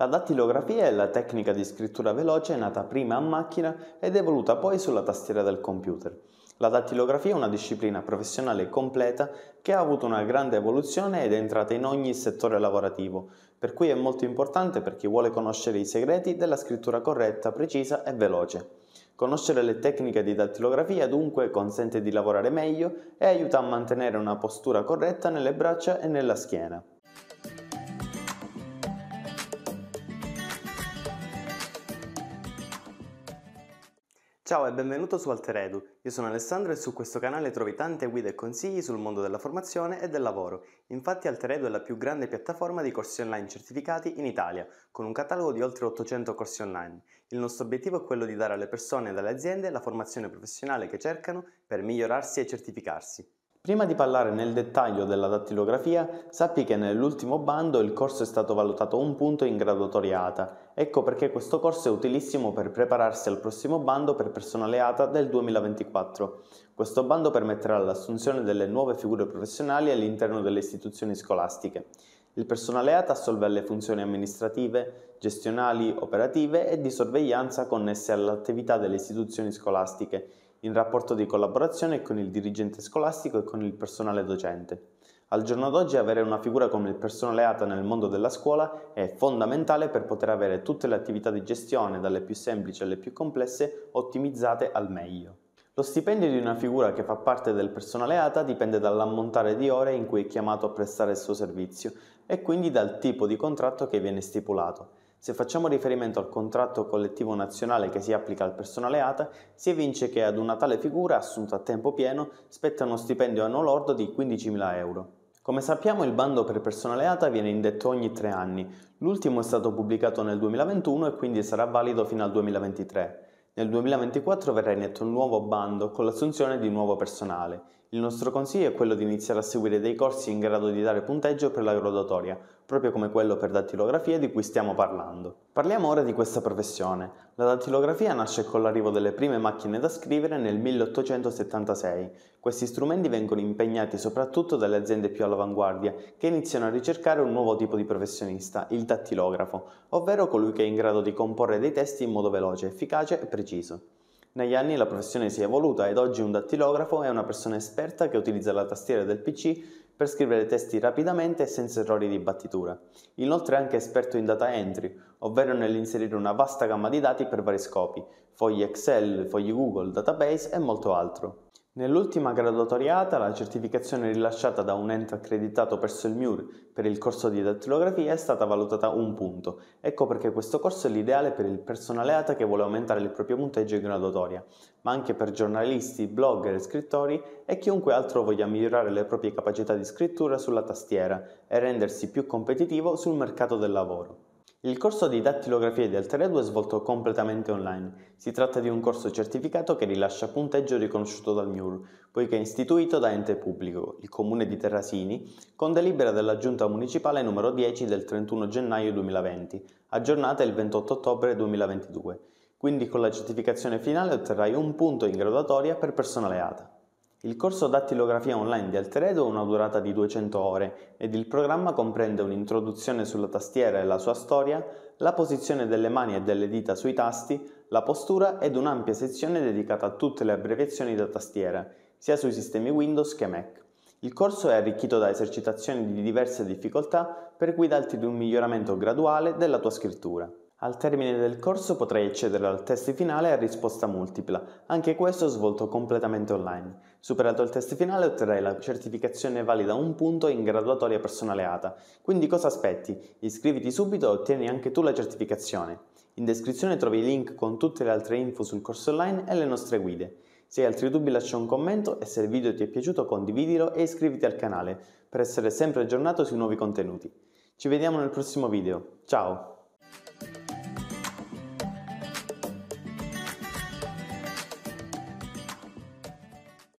La dattilografia è la tecnica di scrittura veloce nata prima a macchina ed evoluta poi sulla tastiera del computer. La dattilografia è una disciplina professionale completa che ha avuto una grande evoluzione ed è entrata in ogni settore lavorativo, per cui è molto importante per chi vuole conoscere i segreti della scrittura corretta, precisa e veloce. Conoscere le tecniche di dattilografia dunque consente di lavorare meglio e aiuta a mantenere una postura corretta nelle braccia e nella schiena. Ciao e benvenuto su Alteredu, io sono Alessandro e su questo canale trovi tante guide e consigli sul mondo della formazione e del lavoro. Infatti Alteredu è la più grande piattaforma di corsi online certificati in Italia, con un catalogo di oltre 800 corsi online. Il nostro obiettivo è quello di dare alle persone e alle aziende la formazione professionale che cercano per migliorarsi e certificarsi. Prima di parlare nel dettaglio della dattilografia, sappi che nell'ultimo bando il corso è stato valutato un punto in graduatoriata. Ecco perché questo corso è utilissimo per prepararsi al prossimo bando per personale ATA del 2024. Questo bando permetterà l'assunzione delle nuove figure professionali all'interno delle istituzioni scolastiche. Il personale ATA assolve le funzioni amministrative, gestionali, operative e di sorveglianza connesse all'attività delle istituzioni scolastiche in rapporto di collaborazione con il dirigente scolastico e con il personale docente. Al giorno d'oggi avere una figura come il personale ATA nel mondo della scuola è fondamentale per poter avere tutte le attività di gestione, dalle più semplici alle più complesse, ottimizzate al meglio. Lo stipendio di una figura che fa parte del personale ATA dipende dall'ammontare di ore in cui è chiamato a prestare il suo servizio e quindi dal tipo di contratto che viene stipulato. Se facciamo riferimento al contratto collettivo nazionale che si applica al personale ATA, si evince che ad una tale figura, assunta a tempo pieno, spetta uno stipendio annuo lordo di 15.000 euro. Come sappiamo il bando per personale ATA viene indetto ogni tre anni, l'ultimo è stato pubblicato nel 2021 e quindi sarà valido fino al 2023. Nel 2024 verrà indetto un nuovo bando con l'assunzione di nuovo personale il nostro consiglio è quello di iniziare a seguire dei corsi in grado di dare punteggio per la graduatoria, proprio come quello per dattilografia di cui stiamo parlando. Parliamo ora di questa professione. La dattilografia nasce con l'arrivo delle prime macchine da scrivere nel 1876. Questi strumenti vengono impegnati soprattutto dalle aziende più all'avanguardia, che iniziano a ricercare un nuovo tipo di professionista, il dattilografo, ovvero colui che è in grado di comporre dei testi in modo veloce, efficace e preciso. Negli anni la professione si è evoluta ed oggi un dattilografo è una persona esperta che utilizza la tastiera del PC per scrivere testi rapidamente e senza errori di battitura. Inoltre è anche esperto in data entry, ovvero nell'inserire una vasta gamma di dati per vari scopi, fogli Excel, fogli Google, database e molto altro. Nell'ultima graduatoriata, la certificazione rilasciata da un ente accreditato presso il MIUR per il corso di dattilografia è stata valutata un punto. Ecco perché questo corso è l'ideale per il personale ATA che vuole aumentare il proprio punteggio in graduatoria, ma anche per giornalisti, blogger, scrittori e chiunque altro voglia migliorare le proprie capacità di scrittura sulla tastiera e rendersi più competitivo sul mercato del lavoro. Il corso di dattilografia di Alter2 è svolto completamente online. Si tratta di un corso certificato che rilascia punteggio riconosciuto dal MIUR, poiché è istituito da ente pubblico, il comune di Terrasini, con delibera della giunta municipale numero 10 del 31 gennaio 2020, aggiornata il 28 ottobre 2022. Quindi con la certificazione finale otterrai un punto in graduatoria per persona leata. Il corso Dattilografia Online di Alteredo ha una durata di 200 ore ed il programma comprende un'introduzione sulla tastiera e la sua storia, la posizione delle mani e delle dita sui tasti, la postura ed un'ampia sezione dedicata a tutte le abbreviazioni da tastiera, sia sui sistemi Windows che Mac. Il corso è arricchito da esercitazioni di diverse difficoltà per guidarti ad un miglioramento graduale della tua scrittura. Al termine del corso potrai accedere al test finale a risposta multipla, anche questo svolto completamente online. Superato il test finale otterrai la certificazione valida 1 punto in graduatoria personale ATA, quindi cosa aspetti? Iscriviti subito e ottieni anche tu la certificazione. In descrizione trovi i link con tutte le altre info sul corso online e le nostre guide. Se hai altri dubbi lascia un commento e se il video ti è piaciuto condividilo e iscriviti al canale per essere sempre aggiornato sui nuovi contenuti. Ci vediamo nel prossimo video, ciao!